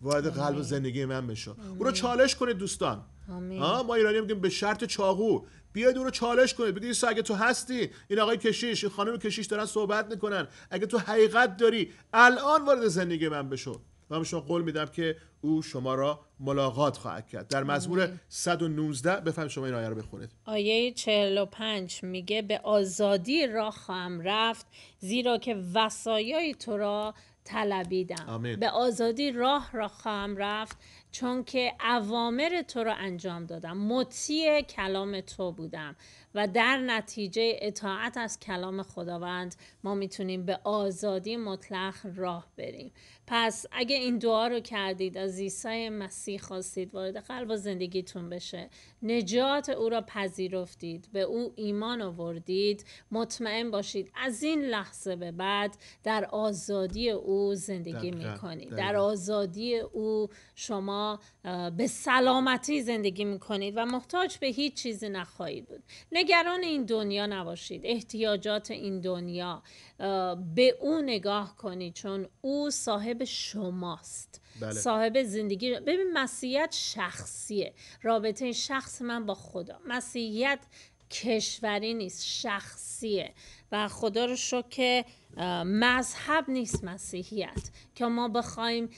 وارد قلب زندگی من بشو او رو چالش کنید دوستان آمین. ما ایرانی میگیم به شرط چاقو بیاید او رو چالش کنید بگید اگه تو هستی این آقای کشیش این خانم کشیش دارن صحبت میکنن اگه تو حقیقت داری الان وارد زندگی من بشو و من شما قول میدم که او شما را ملاقات خواهد کرد در مزمور 119 بفهم شما این آیه رو بخونید آیه 45 میگه به آزادی راه خواهم رفت زیرا که وسایای تو را طلبیدم به آزادی راه را خواهم رفت چون که اوامر تو رو انجام دادم مطیع کلام تو بودم و در نتیجه اطاعت از کلام خداوند ما میتونیم به آزادی مطلق راه بریم پس اگه این دعا رو کردید از عیسی مسیح خواستید وارد قلب و زندگیتون بشه نجات او را پذیرفتید به او ایمان آوردید مطمئن باشید از این لحظه به بعد در آزادی او زندگی میکنید در آزادی او شما به سلامتی زندگی میکنید و محتاج به هیچ چیزی نخواهید بود نگران این دنیا نباشید احتیاجات این دنیا به او نگاه کنید چون او صاحب شماست بله. صاحب زندگی ببین مسیحیت شخصیه رابطه شخص من با خدا مسیحیت کشوری نیست شخصیه و خدا رو شکر که مذهب نیست مسیحیت که ما بخوایم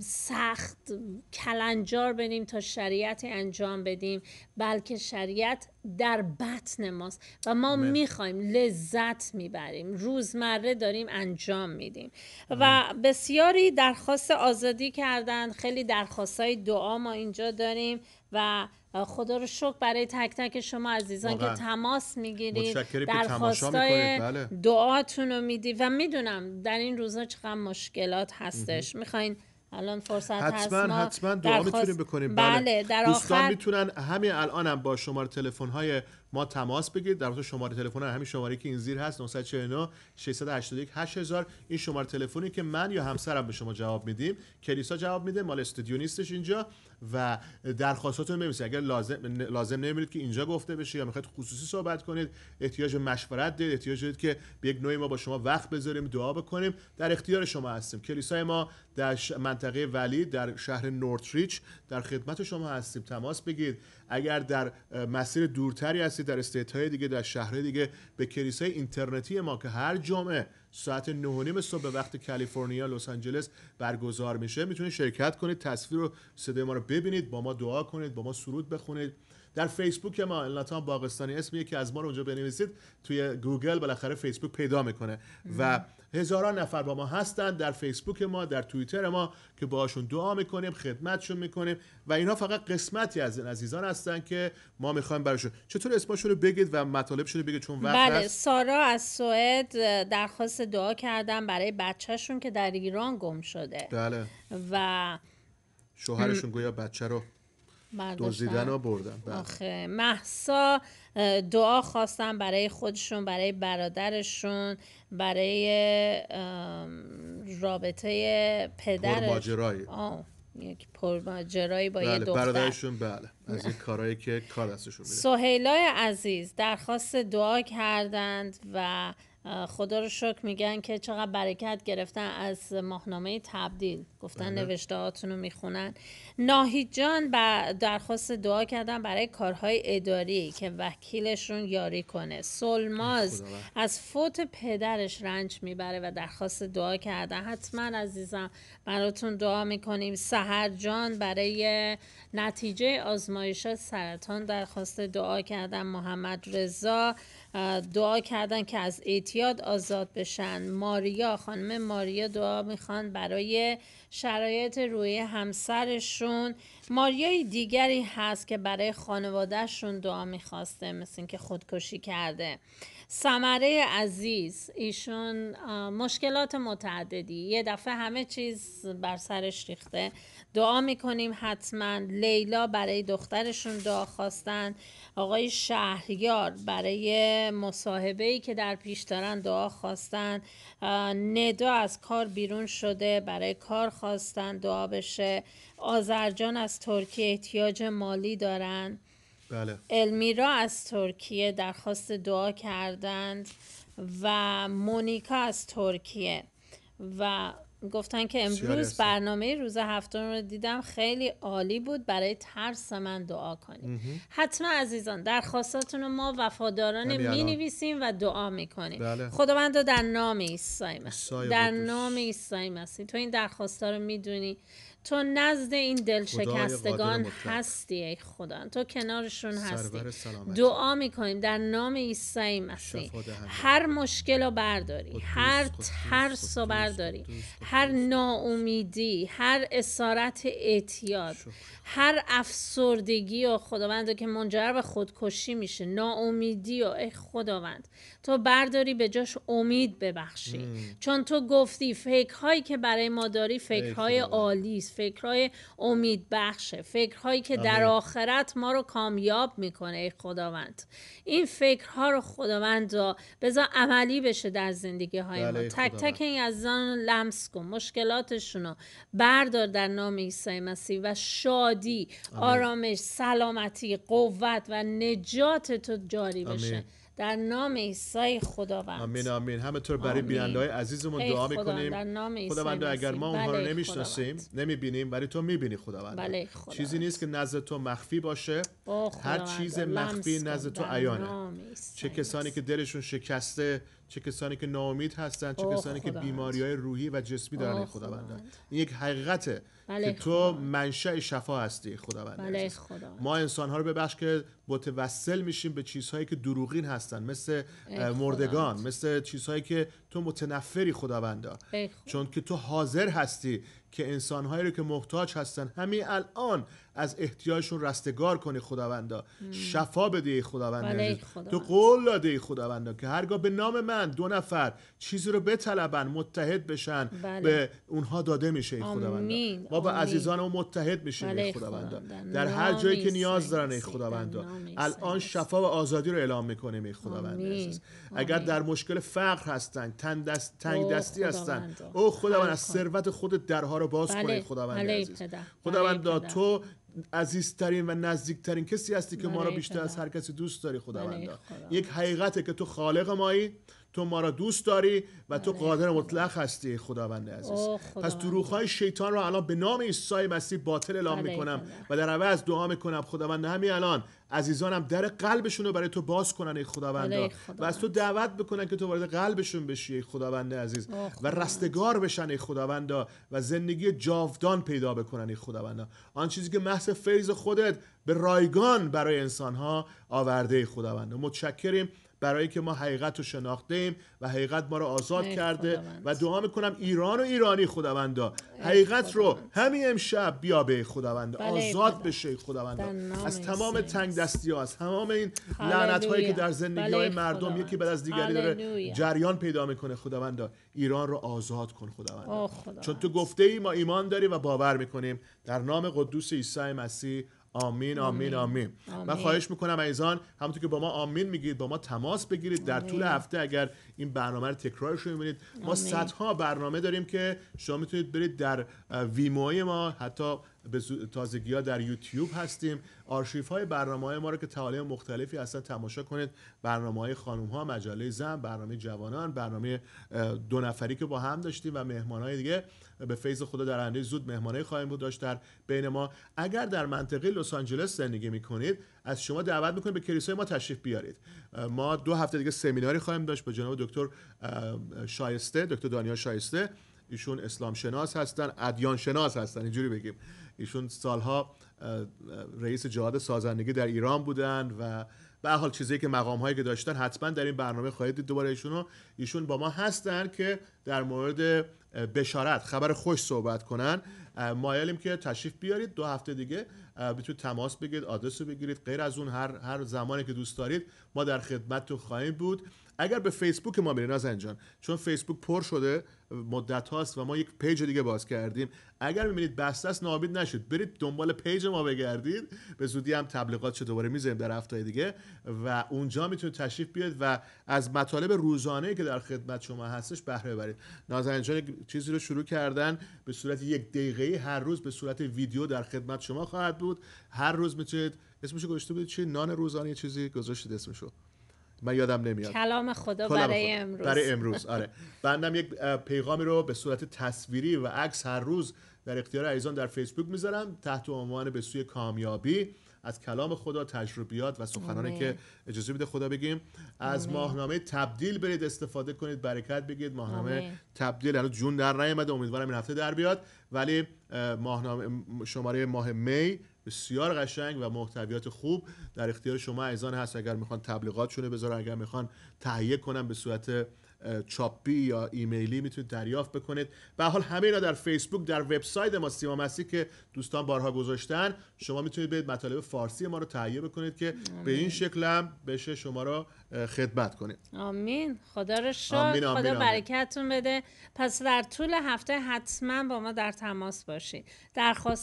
سخت کلنجار بنیم تا شریعت انجام بدیم بلکه شریعت در بطن ماست و ما میخوایم لذت میبریم روزمره داریم انجام میدیم و بسیاری درخواست آزادی کردن خیلی درخواست های دعا ما اینجا داریم و خدا رو شکر برای تک تک شما عزیزان که تماس میگیرید درخواستای بله. دعاتون رو میدی و میدونم در این روزا چقدر مشکلات هستش میخواین الان فرصت هست ما حتما دعا میتونیم بکنیم بله, بله. در آخر... میتونن همین الانم هم با شماره تلفن های ما تماس بگیرید در واقع شماره تلفن همین شماره که این زیر هست 949 681 8000 این شماره تلفنی که من یا همسرم به شما جواب میدیم کلیسا جواب میده مال استودیو نیستش اینجا و درخواستاتون بنویسید اگر لازم لازم نمیدید که اینجا گفته بشه یا میخواید خصوصی صحبت کنید احتیاج به مشورت دارید احتیاج دارید که به یک نوعی ما با شما وقت بذاریم دعا بکنیم در اختیار شما هستیم کلیسای ما در منطقه ولی در شهر نورتریچ در خدمت شما هستیم تماس بگیرید اگر در مسیر دورتری هستید در استیت های دیگه در شهرهای دیگه به کلیسای اینترنتی ما که هر جمعه ساعت 9 صبح به وقت کالیفرنیا لس آنجلس برگزار میشه میتونید شرکت کنید تصویر و صدای ما رو ببینید با ما دعا کنید با ما سرود بخونید در فیسبوک ما الناتان باغستانی اسم یکی از ما رو اونجا بنویسید توی گوگل بالاخره فیسبوک پیدا میکنه و هزاران نفر با ما هستن در فیسبوک ما در توییتر ما که باهاشون دعا میکنیم خدمتشون میکنیم و اینا فقط قسمتی از این عزیزان هستن که ما میخوایم براشون چطور اسمشون رو بگید و مطالبشون رو بگید چون وقت بله سارا از سوئد درخواست دعا کردن برای بچهشون که در ایران گم شده بله و شوهرشون گویا بچه رو دوزیدن و بردن بله. آخه محسا دعا خواستن برای خودشون برای برادرشون برای رابطه پدر پرماجرای یک پرماجرایی با بله، یه دختر برادرشون بله از این کارهایی که کار دستشون میده سهیلای عزیز درخواست دعا کردند و خدا رو شکر میگن که چقدر برکت گرفتن از ماهنامه تبدیل گفتن بله. نوشته هاتون رو میخونن ناهید جان درخواست دعا کردن برای کارهای اداری که وکیلشون یاری کنه سلماز از فوت پدرش رنج میبره و درخواست دعا کردن حتما عزیزم براتون دعا میکنیم سهر جان برای نتیجه آزمایشات سرطان درخواست دعا کردن محمد رضا دعا کردن که از اعتیاد آزاد بشن ماریا خانم ماریا دعا میخوان برای شرایط روی همسرشون ماریای دیگری هست که برای خانوادهشون دعا میخواسته مثل اینکه خودکشی کرده سمره عزیز ایشون مشکلات متعددی یه دفعه همه چیز بر سرش ریخته دعا میکنیم حتما لیلا برای دخترشون دعا خواستن آقای شهریار برای مصاحبه ای که در پیش دارن دعا خواستن ندا از کار بیرون شده برای کار خواستن دعا بشه آذرجان از ترکیه احتیاج مالی دارن بله. المیرا از ترکیه درخواست دعا کردند و مونیکا از ترکیه و گفتن که امروز برنامه روز هفتم رو دیدم خیلی عالی بود برای ترس من دعا کنیم حتما عزیزان درخواستاتون رو ما وفاداران می نویسیم و دعا می کنیم بله. خداوند در نام عیسی مسیح در نام عیسی مسیح تو این درخواستا رو میدونی تو نزد این دلشکستگان هستی ای خدا تو کنارشون هستی دعا میکنیم در نام عیسی مسیح هر مشکل رو برداری هر ترس رو برداری هر ناامیدی هر اسارت اعتیاد هر افسردگی و خداوند که منجر به خودکشی میشه ناامیدی و ای خداوند تو برداری به جاش امید ببخشی چون تو گفتی فکر که برای ما داری فکر های عالی است فکرهای امید بخشه فکرهایی که در آخرت ما رو کامیاب میکنه ای خداوند این فکرها رو خداوند را بذار عملی بشه در زندگی های ما بله، تک تک این از آن لمس کن مشکلاتشون رو بردار در نام عیسی مسیح و شادی آرامش سلامتی قوت و نجات تو جاری بشه در نام عیسی خداوند آمین آمین طور برای بیننده های عزیزمون دعا میکنیم خداوند اگر ما اونها رو بله، نمیشناسیم نمیبینیم ولی تو میبینی خداوند بله چیزی نیست که نزد تو مخفی باشه هر چیز مخفی نزد تو عیانه چه کسانی که دلشون شکسته چه کسانی که ناامید هستن چه کسانی که بیماری های روحی و جسمی دارن خداوند این یک حقیقته بله که تو منشأ شفا هستی خداوند بله ما انسان ها رو ببخش که متوسل میشیم به چیزهایی که دروغین هستن مثل مردگان مثل چیزهایی که تو متنفری خداوندا چون که تو حاضر هستی که انسانهایی رو که محتاج هستن همین الان از احتیاجشون رستگار کنی خداوندا شفا بده خداوندا تو قول داده خداوندا که هرگاه به نام من دو نفر چیزی رو بطلبن متحد بشن بله. به اونها داده میشه خداوندا ما عزیزان عزیزانمون متحد بشیم ای خب، خداوند در هر جایی که نیاز دارن ای خداوند الان شفا و آزادی رو اعلام میکنیم ای خداوند اگر در مشکل فقر هستن تن دست تنگ دستی هستن او خداوند از ثروت خود درها رو باز بله، کن ای خداوند بله، بله، خداوند تو عزیزترین و نزدیکترین کسی هستی که ما رو بیشتر از هر کسی دوست داری خداوند یک حقیقته که تو خالق مایی تو ما را دوست داری و تو بله. قادر مطلق هستی خداوند عزیز پس دروغ های شیطان را الان به نام عیسی مسیح باطل اعلام بله، میکنم بله. و در عوض دعا میکنم خداوند همین الان عزیزانم در قلبشون رو برای تو باز کنن ای خداوند و از تو دعوت بکنن که تو وارد قلبشون بشی ای خداوند عزیز و رستگار بشن ای خداوند و زندگی جاودان پیدا بکنن ای خداوند آن چیزی که محض فیض خودت به رایگان برای انسانها آورده ای خداوند متشکریم برای که ما حقیقت رو شناخته ایم و حقیقت ما رو آزاد کرده و دعا میکنم ایران و ایرانی خداوندا حقیقت رو همین امشب بیا به بله، خداوند آزاد بشه از تمام تنگ دستی ها از تمام این لعنت هایی که در زندگی بله، های مردم یکی بعد از دیگری داره جریان پیدا میکنه خداوند ایران رو آزاد کن خداوند چون تو گفته ای ما ایمان داریم و باور میکنیم در نام قدوس عیسی مسیح آمین آمین آمین, من خواهش میکنم ایزان همونطور که با ما آمین میگید با ما تماس بگیرید در طول هفته اگر این برنامه رو تکرارش رو میبینید ما صدها برنامه داریم که شما میتونید برید در ویموی ما حتی به تازگی ها در یوتیوب هستیم آرشیف های برنامه های ما رو که تعالی مختلفی اصلا تماشا کنید برنامه های خانوم ها مجله زن برنامه جوانان برنامه دو نفری که با هم داشتیم و مهمان های دیگه به فیض خدا در آینده زود مهمانه خواهیم بود داشت در بین ما اگر در منطقه لس آنجلس زندگی کنید از شما دعوت میکنیم به کلیسای ما تشریف بیارید ما دو هفته دیگه سمیناری خواهیم داشت با جناب دکتر شایسته دکتر دانیال شایسته ایشون اسلام شناس هستن ادیان شناس هستن اینجوری بگیم ایشون سالها رئیس جهاد سازندگی در ایران بودن و به حال چیزی که مقام هایی که داشتن حتما در این برنامه خواهید دید دوباره ایشونو ایشون با ما هستن که در مورد بشارت خبر خوش صحبت کنن مایلیم که تشریف بیارید دو هفته دیگه میتونید تماس بگیرید آدرس رو بگیرید غیر از اون هر هر زمانی که دوست دارید ما در خدمتتون خواهیم بود اگر به فیسبوک ما برین نازن جان چون فیسبوک پر شده مدت هاست و ما یک پیج دیگه باز کردیم اگر میبینید بسته است نابید نشید برید دنبال پیج ما بگردید به زودی هم تبلیغات چه دوباره میذاریم در هفته دیگه و اونجا میتونید تشریف بیاد و از مطالب روزانه که در خدمت شما هستش بهره ببرید نازن جان چیزی رو شروع کردن به صورت یک دقیقه هر روز به صورت ویدیو در خدمت شما خواهد بود هر روز میتونید اسمش گذاشته بودید چی نان روزانه چیزی گذاشتید اسمشو من یادم نمیاد کلام خدا برای امروز برای امروز آره بندم یک پیغامی رو به صورت تصویری و عکس هر روز در اختیار عزیزان در فیسبوک میذارم تحت عنوان به سوی کامیابی از کلام خدا تجربیات و سخنانی که اجازه میده خدا بگیم از ماهنامه تبدیل برید استفاده کنید برکت بگید ماهنامه تبدیل الان جون در نیامده امیدوارم این هفته در بیاد ولی ماهنامه شماره ماه می بسیار قشنگ و محتویات خوب در اختیار شما ایزان هست اگر میخوان تبلیغات شونه بذارن اگر میخوان تهیه کنن به صورت چاپی یا ایمیلی میتونید دریافت بکنید به حال همه اینا در فیسبوک در وبسایت ما سیما مسی که دوستان بارها گذاشتن شما میتونید به مطالب فارسی ما رو تهیه بکنید که به این شکل هم بشه شما رو خدمت کنید آمین خدا رو شکر خدا برکتتون بده پس در طول هفته حتما با ما در تماس باشید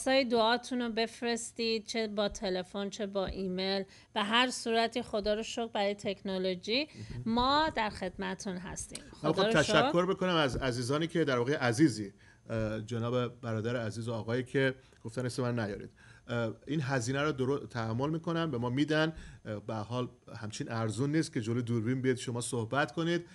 های دعاتون رو بفرستید چه با تلفن چه با ایمیل و هر صورتی خدا رو شکر برای تکنولوژی ما در خدمتون هستیم خب، خدا رو تشکر بکنم از عزیزانی که در واقع عزیزی جناب برادر عزیز و آقایی که گفتن اسم من نیارید این هزینه رو درو... تحمل میکنن به ما میدن به حال همچین ارزون نیست که جلو دوربین بیاد شما صحبت کنید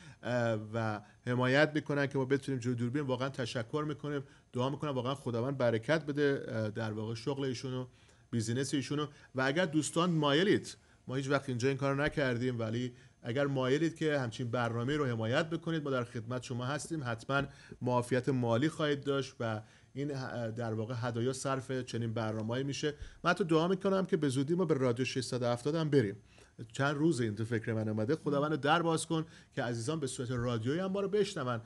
و حمایت میکنن که ما بتونیم جلو دوربین واقعا تشکر میکنیم دعا میکنم واقعا خداوند برکت بده در واقع شغل ایشونو بیزینس ایشونو و اگر دوستان مایلید ما هیچ وقت اینجا این کار نکردیم ولی اگر مایلید که همچین برنامه رو حمایت بکنید ما در خدمت شما هستیم حتما معافیت مالی خواهید داشت و این در واقع هدایا صرف چنین برنامه‌ای میشه من تو دعا میکنم که به زودی ما به رادیو 670 هم بریم چند روز این تو فکر من اومده خداوند در باز کن که عزیزان به صورت رادیویی هم ما رو بشنون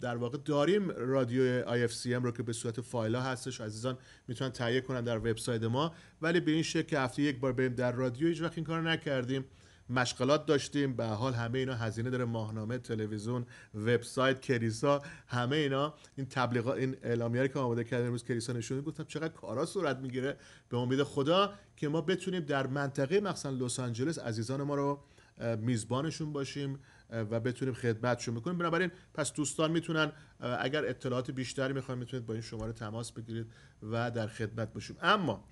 در واقع داریم رادیو ام رو که به صورت فایل ها هستش عزیزان میتونن تهیه کنن در وبسایت ما ولی به این شکل که هفته یک بار بریم در رادیو هیچ وقت این کارو نکردیم مشغلات داشتیم به حال همه اینا هزینه داره ماهنامه تلویزیون وبسایت کلیسا همه اینا این تبلیغ این اعلامیه‌ای که آماده کردیم امروز کلیسا نشون گفتم چقدر کارا صورت میگیره به امید خدا که ما بتونیم در منطقه مثلا لس آنجلس عزیزان ما رو میزبانشون باشیم و بتونیم خدمتشون بکنیم بنابراین پس دوستان میتونن اگر اطلاعات بیشتری میخوایم میتونید با این شماره تماس بگیرید و در خدمت باشیم اما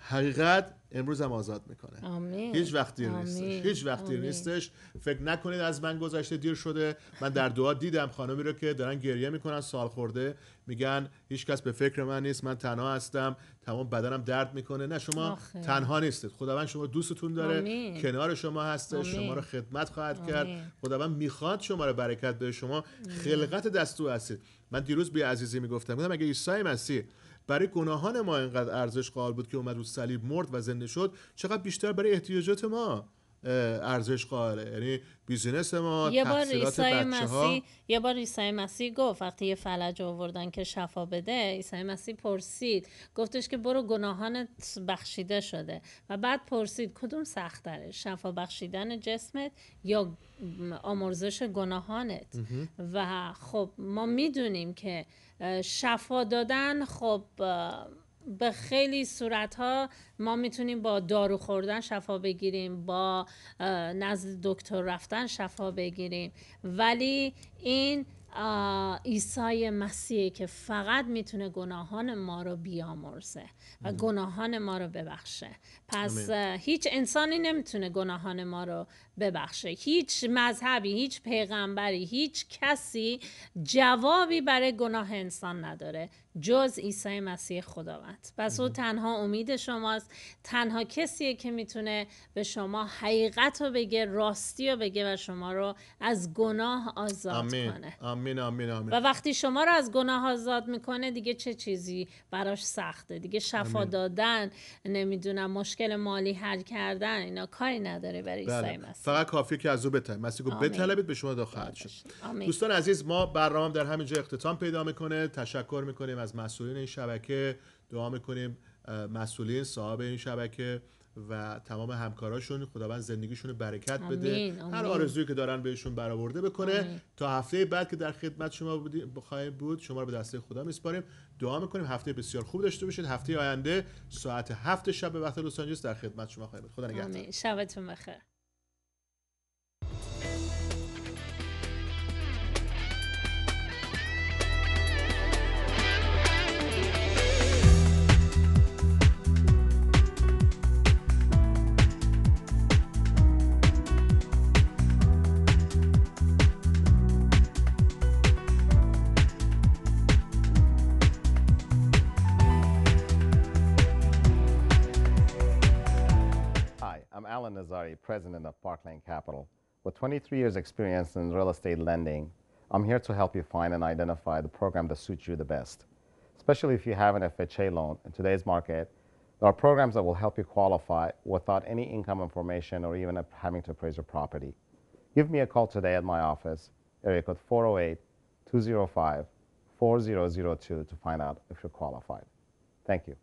حقیقت امروز هم آزاد میکنه آمین. هیچ وقت دیر نیستش هیچ وقت نیستش فکر نکنید از من گذشته دیر شده من در دعا دیدم خانمی رو که دارن گریه میکنن سال خورده میگن هیچ کس به فکر من نیست من تنها هستم تمام بدنم درد میکنه نه شما تنها نیستید خداوند شما دوستتون داره کنار شما هستش شما رو خدمت خواهد کرد خداوند میخواد شما رو برکت بده شما خلقت دستو هستید من دیروز به عزیزی میگفتم گفتم اگه عیسی مسیح برای گناهان ما اینقدر ارزش قائل بود که اومد رو صلیب مرد و زنده شد چقدر بیشتر برای احتیاجات ما ارزش قائله یعنی بیزینس ما یه بار عیسی مسیح یه بار عیسی مسیح گفت وقتی یه فلج آوردن که شفا بده عیسی مسیح پرسید گفتش که برو گناهانت بخشیده شده و بعد پرسید کدوم سختره شفا بخشیدن جسمت یا آمرزش گناهانت و خب ما میدونیم که شفا دادن خب به خیلی صورت ها ما میتونیم با دارو خوردن شفا بگیریم با نزد دکتر رفتن شفا بگیریم ولی این عیسی مسیحه که فقط میتونه گناهان ما رو بیامرزه و گناهان ما رو ببخشه پس هیچ انسانی نمیتونه گناهان ما رو ببخشه هیچ مذهبی هیچ پیغمبری هیچ کسی جوابی برای گناه انسان نداره جز عیسی مسیح خداوند پس او تنها امید شماست تنها کسیه که میتونه به شما حقیقت رو بگه راستی رو بگه و شما رو از گناه آزاد آمین. کنه آمین آمین آمین و وقتی شما رو از گناه آزاد میکنه دیگه چه چیزی براش سخته دیگه شفا دادن نمیدونم مشکل مالی حل کردن اینا کاری نداره برای عیسی بله. مسیح فقط کافیه که از او بتاییم مسیح گفت بطلبید به شما دا خواهد شد دوستان عزیز ما برنامه در همین جا اختتام پیدا میکنه تشکر میکنیم از مسئولین این شبکه دعا میکنیم مسئولین صاحب این شبکه و تمام همکاراشون خداوند زندگیشون برکت بده هر آرزویی که دارن بهشون برآورده بکنه آمین. تا هفته بعد که در خدمت شما بودیم خواهیم بود شما رو به دسته خدا میسپاریم دعا میکنیم هفته بسیار خوب داشته باشید هفته آینده ساعت هفت شب به وقت لس آنجلس در خدمت شما خواهیم بود خدا نگهدار شبتون بخیر Alan Nazari, president of Parkland Capital. With 23 years experience in real estate lending, I'm here to help you find and identify the program that suits you the best. Especially if you have an FHA loan in today's market, there are programs that will help you qualify without any income information or even having to appraise your property. Give me a call today at my office, area code 408-205-4002 to find out if you're qualified. Thank you.